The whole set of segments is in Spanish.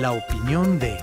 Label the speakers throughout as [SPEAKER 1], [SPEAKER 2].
[SPEAKER 1] la opinión de...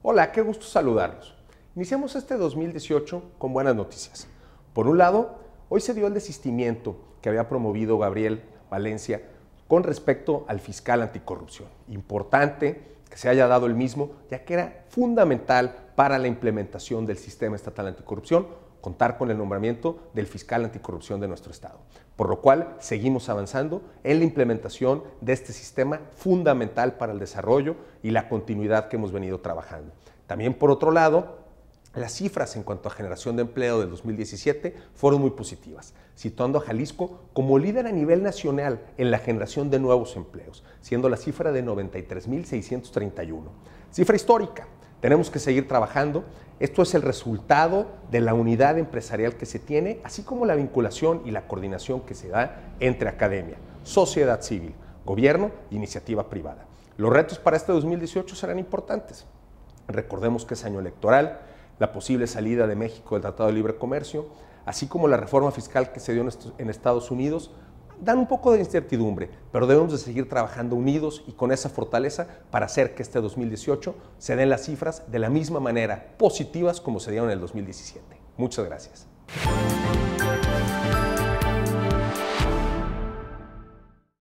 [SPEAKER 1] Hola, qué gusto saludarlos. Iniciamos este 2018 con buenas noticias. Por un lado, hoy se dio el desistimiento que había promovido Gabriel Valencia con respecto al fiscal anticorrupción. Importante que se haya dado el mismo, ya que era fundamental para la implementación del sistema estatal anticorrupción, contar con el nombramiento del fiscal anticorrupción de nuestro Estado. Por lo cual, seguimos avanzando en la implementación de este sistema fundamental para el desarrollo y la continuidad que hemos venido trabajando. También, por otro lado, las cifras en cuanto a generación de empleo del 2017 fueron muy positivas, situando a Jalisco como líder a nivel nacional en la generación de nuevos empleos, siendo la cifra de 93.631, cifra histórica tenemos que seguir trabajando. Esto es el resultado de la unidad empresarial que se tiene, así como la vinculación y la coordinación que se da entre academia, sociedad civil, gobierno e iniciativa privada. Los retos para este 2018 serán importantes. Recordemos que es año electoral, la posible salida de México del Tratado de Libre Comercio, así como la reforma fiscal que se dio en Estados Unidos, dan un poco de incertidumbre, pero debemos de seguir trabajando unidos y con esa fortaleza para hacer que este 2018 se den las cifras de la misma manera, positivas como se dieron en el 2017. Muchas gracias.